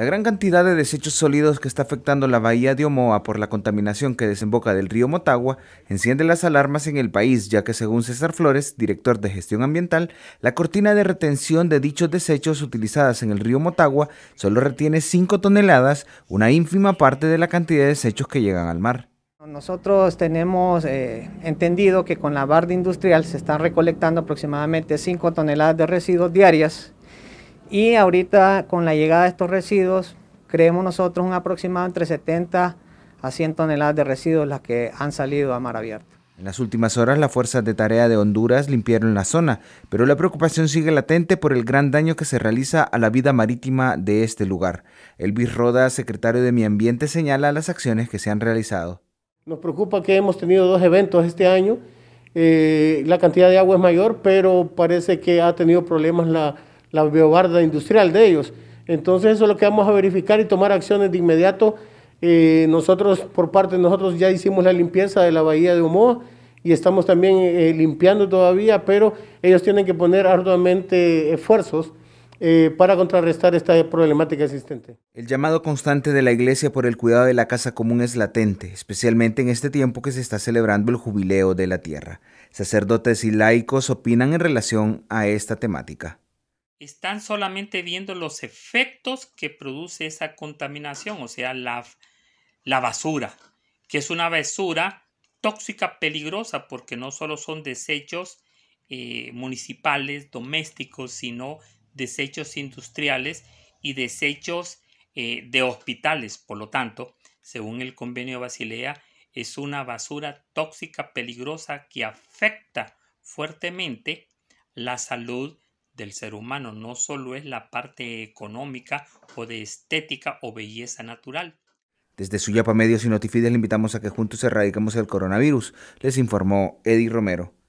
La gran cantidad de desechos sólidos que está afectando la bahía de Omoa por la contaminación que desemboca del río Motagua enciende las alarmas en el país, ya que según César Flores, director de gestión ambiental, la cortina de retención de dichos desechos utilizadas en el río Motagua solo retiene 5 toneladas, una ínfima parte de la cantidad de desechos que llegan al mar. Nosotros tenemos eh, entendido que con la barda industrial se están recolectando aproximadamente 5 toneladas de residuos diarias y ahorita con la llegada de estos residuos, creemos nosotros un aproximado entre 70 a 100 toneladas de residuos las que han salido a mar abierto. En las últimas horas, las fuerzas de tarea de Honduras limpiaron la zona, pero la preocupación sigue latente por el gran daño que se realiza a la vida marítima de este lugar. Elvis Roda, secretario de Mi Ambiente, señala las acciones que se han realizado. Nos preocupa que hemos tenido dos eventos este año. Eh, la cantidad de agua es mayor, pero parece que ha tenido problemas la, la biobarda industrial de ellos. Entonces eso es lo que vamos a verificar y tomar acciones de inmediato. Eh, nosotros, por parte de nosotros, ya hicimos la limpieza de la bahía de humo y estamos también eh, limpiando todavía, pero ellos tienen que poner arduamente esfuerzos eh, para contrarrestar esta problemática existente. El llamado constante de la Iglesia por el cuidado de la casa común es latente, especialmente en este tiempo que se está celebrando el jubileo de la tierra. Sacerdotes y laicos opinan en relación a esta temática están solamente viendo los efectos que produce esa contaminación, o sea, la, la basura, que es una basura tóxica, peligrosa, porque no solo son desechos eh, municipales, domésticos, sino desechos industriales y desechos eh, de hospitales. Por lo tanto, según el convenio de Basilea, es una basura tóxica, peligrosa, que afecta fuertemente la salud del ser humano, no solo es la parte económica o de estética o belleza natural. Desde su Suyapa Medios y Notifides le invitamos a que juntos erradiquemos el coronavirus, les informó Eddie Romero.